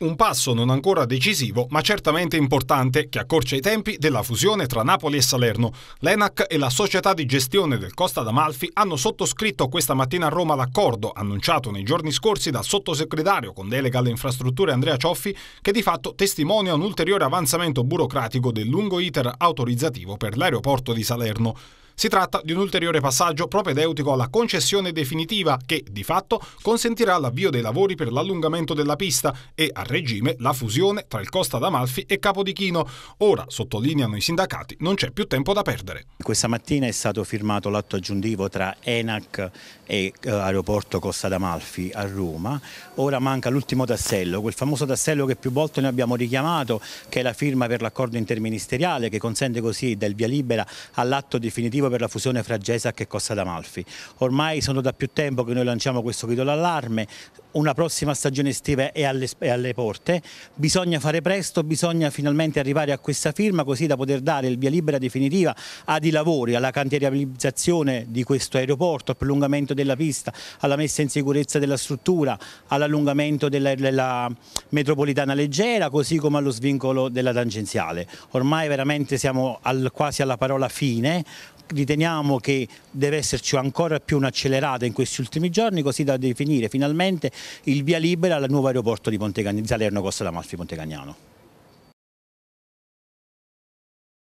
Un passo non ancora decisivo, ma certamente importante, che accorcia i tempi della fusione tra Napoli e Salerno. L'ENAC e la società di gestione del Costa d'Amalfi hanno sottoscritto questa mattina a Roma l'accordo, annunciato nei giorni scorsi dal sottosegretario con delega alle infrastrutture Andrea Cioffi, che di fatto testimonia un ulteriore avanzamento burocratico del lungo iter autorizzativo per l'aeroporto di Salerno. Si tratta di un ulteriore passaggio propedeutico alla concessione definitiva che, di fatto, consentirà l'avvio dei lavori per l'allungamento della pista e, a regime, la fusione tra il Costa d'Amalfi e Capodichino. Ora, sottolineano i sindacati, non c'è più tempo da perdere. Questa mattina è stato firmato l'atto aggiuntivo tra ENAC e eh, Aeroporto Costa d'Amalfi a Roma. Ora manca l'ultimo tassello, quel famoso tassello che più volte noi abbiamo richiamato, che è la firma per l'accordo interministeriale che consente così del via libera all'atto definitivo motivo per la fusione fra Gesac e Costa d'Amalfi. Ormai sono da più tempo che noi lanciamo questo grido d'allarme, una prossima stagione estiva è alle, è alle, porte, bisogna fare presto, bisogna finalmente arrivare a questa firma così da poter dare il via libera definitiva ad i lavori, alla cantierabilizzazione di questo aeroporto, al prolungamento della pista, alla messa in sicurezza della struttura, all'allungamento della, della, metropolitana leggera, così come allo svincolo della tangenziale. Ormai veramente siamo al, quasi alla parola fine, riteniamo che deve esserci ancora più un'accelerata in questi ultimi giorni così da definire finalmente il via libera al nuovo aeroporto di, Ponte, di Salerno Costa d'Amalfi Pontecagnano.